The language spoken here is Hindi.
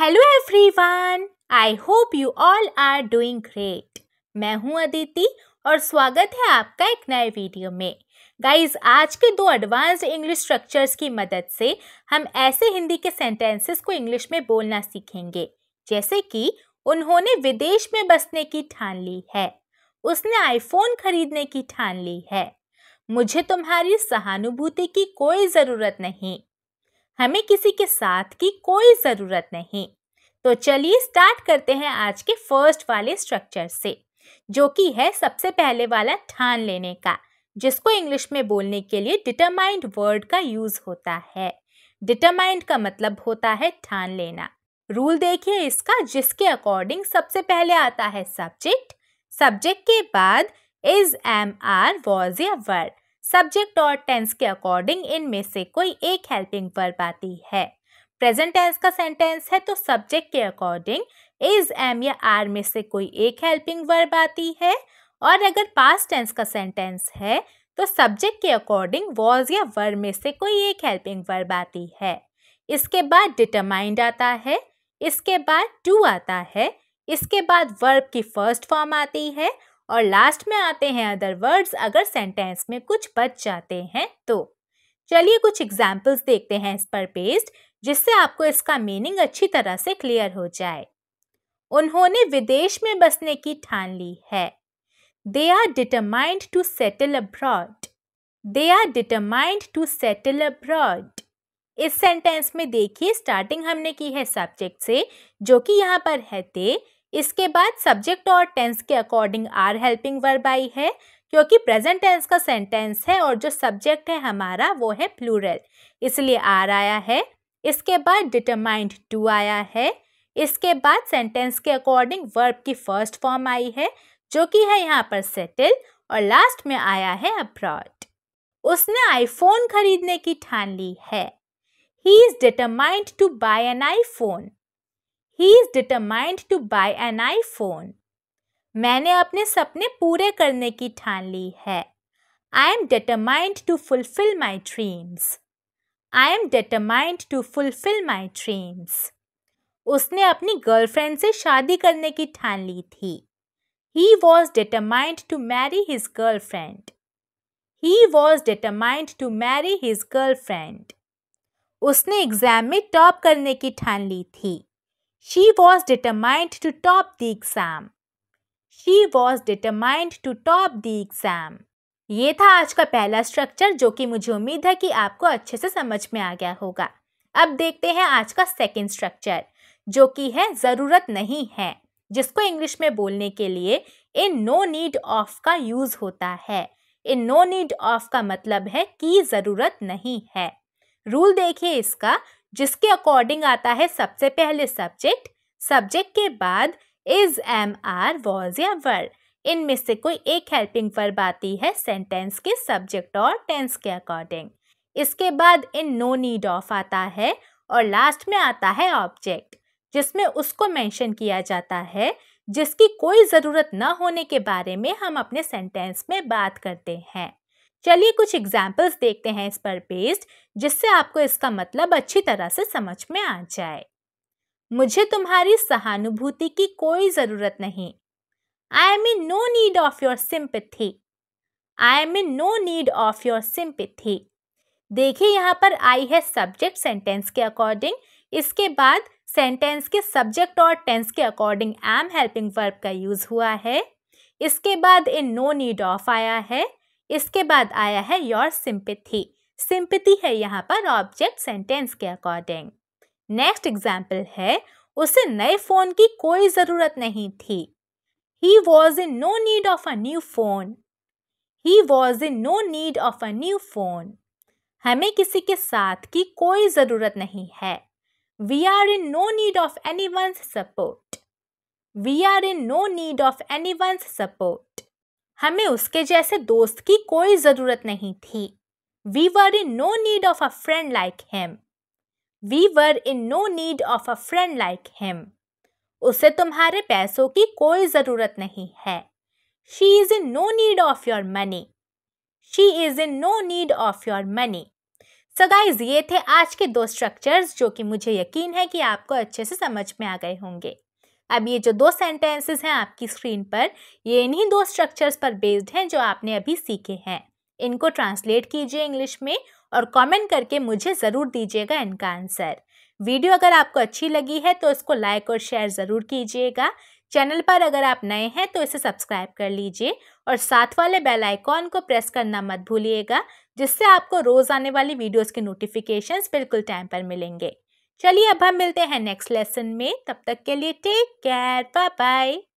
Hello everyone I hope you all are doing great मैं हूं अदिति और स्वागत है आपका एक नए वीडियो में गाइस आज के दो एडवांस इंग्लिश स्ट्रक्चर्स की मदद से हम ऐसे हिंदी के सेंटेंसेस को इंग्लिश में बोलना सीखेंगे जैसे कि उन्होंने विदेश में बसने की ठान ली है उसने आईफोन खरीदने की ठान ली है मुझे तुम्हारी सहानुभूति की कोई ज़रूरत नहीं हमें किसी के साथ की कोई ज़रूरत नहीं तो चलिए स्टार्ट करते हैं आज के फर्स्ट वाले स्ट्रक्चर से जो कि है सबसे पहले वाला ठान लेने का जिसको इंग्लिश में बोलने के लिए डिटरमाइंड वर्ड का यूज़ होता है डिटरमाइंड का मतलब होता है ठान लेना रूल देखिए इसका जिसके अकॉर्डिंग सबसे पहले आता है सब्जेक्ट सब्जेक्ट के बाद इज एम आर वॉज या वर्ड सब्जेक्ट और टेंस के अकॉर्डिंग इनमें से कोई एक हेल्पिंग वर्ब आती है प्रेजेंट टेंस का सेंटेंस है तो सब्जेक्ट के अकॉर्डिंग इज एम या आर में से कोई एक हेल्पिंग वर्ब आती है और अगर पास्ट टेंस का सेंटेंस है तो सब्जेक्ट के अकॉर्डिंग वॉज या वर में से कोई एक हेल्पिंग वर्ब आती है इसके बाद डिटरमाइंड आता है इसके बाद टू आता है इसके बाद वर्ब की फर्स्ट फॉर्म आती है और लास्ट में आते हैं अदर वर्ड्स अगर सेंटेंस में कुछ बच जाते हैं तो चलिए कुछ एग्जाम्पल्स देखते हैं इस पर बेस्ड जिससे आपको इसका मीनिंग अच्छी तरह से क्लियर हो जाए उन्होंने विदेश में बसने की ठान ली है they are determined to settle abroad they are determined to settle abroad इस सेंटेंस में देखिए स्टार्टिंग हमने की है सब्जेक्ट से जो कि यहाँ पर है दे इसके बाद सब्जेक्ट और टेंस के अकॉर्डिंग आर हेल्पिंग वर्ब आई है क्योंकि प्रेजेंट टेंस का सेंटेंस है और जो सब्जेक्ट है हमारा वो है प्लूरल इसलिए आर आया है इसके बाद डिटरमाइंड टू आया है इसके बाद सेंटेंस के अकॉर्डिंग वर्ब की फर्स्ट फॉर्म आई है जो कि है यहाँ पर सेटल और लास्ट में आया है अब्रॉड उसने आईफोन खरीदने की ठान ली है he is determined to buy an iPhone he is determined to buy an iPhone मैंने अपने सपने पूरे करने की ठान ली है I am determined to fulfil my dreams I am determined to fulfil my dreams उसने अपनी गर्लफ्रेंड से शादी करने की ठान ली थी he was determined to marry his girlfriend he was determined to marry his girlfriend उसने एग्जाम में टॉप करने की ठान ली थी She was determined to top the exam. She was determined to top the exam. ये था आज का पहला स्ट्रक्चर जो कि मुझे उम्मीद है कि आपको अच्छे से समझ में आ गया होगा अब देखते हैं आज का सेकेंड स्ट्रक्चर जो कि है ज़रूरत नहीं है जिसको इंग्लिश में बोलने के लिए इन नो नीड ऑफ का यूज़ होता है इन नो नीड ऑफ का मतलब है कि ज़रूरत नहीं है रूल देखिए इसका जिसके अकॉर्डिंग आता है सबसे पहले सब्जेक्ट सब्जेक्ट के बाद इज एम आर वॉज या वर्ड इनमें से कोई एक हेल्पिंग वर्ब आती है सेंटेंस के सब्जेक्ट और टेंस के अकॉर्डिंग इसके बाद इन नो नीड ऑफ आता है और लास्ट में आता है ऑब्जेक्ट जिसमें उसको मेंशन किया जाता है जिसकी कोई ज़रूरत न होने के बारे में हम अपने सेंटेंस में बात करते हैं चलिए कुछ एग्जाम्पल्स देखते हैं इस पर बेस्ड जिससे आपको इसका मतलब अच्छी तरह से समझ में आ जाए मुझे तुम्हारी सहानुभूति की कोई ज़रूरत नहीं I am in no need of your sympathy I am in no need of your sympathy देखिए यहाँ पर आई है सब्जेक्ट सेंटेंस के अकॉर्डिंग इसके बाद सेंटेंस के सब्जेक्ट और टेंस के अकॉर्डिंग एम हेल्पिंग वर्ब का यूज़ हुआ है इसके बाद इन नो नीड ऑफ आया है इसके बाद आया है योर सिंपथी सिंपथी है यहाँ पर ऑब्जेक्ट सेंटेंस के अकॉर्डिंग नेक्स्ट एग्जाम्पल है उसे नए फोन की कोई जरूरत नहीं थी he was in no need of a new phone he was in no need of a new phone हमें किसी के साथ की कोई ज़रूरत नहीं है we are in no need of anyone's support we are in no need of anyone's support हमें उसके जैसे दोस्त की कोई ज़रूरत नहीं थी we were in no need of a friend like him we were in no need of a friend like him उसे तुम्हारे पैसों की कोई ज़रूरत नहीं है she is in no need of your money she is in no need of your money so guys ये थे आज के दो स्ट्रक्चर्स जो कि मुझे यकीन है कि आपको अच्छे से समझ में आ गए होंगे अब ये जो दो सेंटेंसेस हैं आपकी स्क्रीन पर ये इन्हीं दो स्ट्रक्चर्स पर बेस्ड हैं जो आपने अभी सीखे हैं इनको ट्रांसलेट कीजिए इंग्लिश में और कमेंट करके मुझे ज़रूर दीजिएगा इनका आंसर वीडियो अगर आपको अच्छी लगी है तो इसको लाइक और शेयर ज़रूर कीजिएगा चैनल पर अगर आप नए हैं तो इसे सब्सक्राइब कर लीजिए और साथ वाले बेल आइकॉन को प्रेस करना मत भूलिएगा जिससे आपको रोज़ आने वाली वीडियोस के नोटिफिकेशंस बिल्कुल टाइम पर मिलेंगे चलिए अब हम मिलते हैं नेक्स्ट लेसन में तब तक के लिए टेक केयर बाय बाय